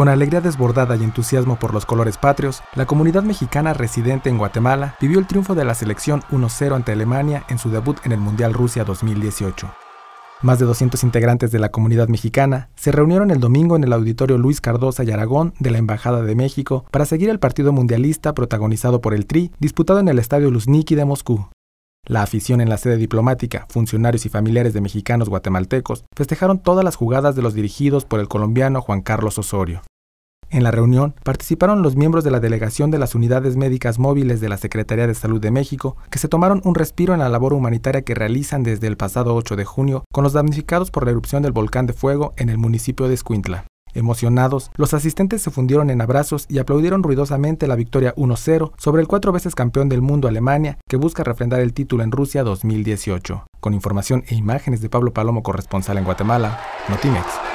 Con alegría desbordada y entusiasmo por los colores patrios, la comunidad mexicana residente en Guatemala vivió el triunfo de la selección 1-0 ante Alemania en su debut en el Mundial Rusia 2018. Más de 200 integrantes de la comunidad mexicana se reunieron el domingo en el auditorio Luis Cardosa y Aragón de la Embajada de México para seguir el partido mundialista protagonizado por el Tri, disputado en el estadio Luzhniki de Moscú. La afición en la sede diplomática, funcionarios y familiares de mexicanos guatemaltecos festejaron todas las jugadas de los dirigidos por el colombiano Juan Carlos Osorio. En la reunión participaron los miembros de la delegación de las unidades médicas móviles de la Secretaría de Salud de México, que se tomaron un respiro en la labor humanitaria que realizan desde el pasado 8 de junio con los damnificados por la erupción del volcán de fuego en el municipio de Escuintla. Emocionados, los asistentes se fundieron en abrazos y aplaudieron ruidosamente la victoria 1-0 sobre el cuatro veces campeón del mundo Alemania, que busca refrendar el título en Rusia 2018. Con información e imágenes de Pablo Palomo, corresponsal en Guatemala, Notimex.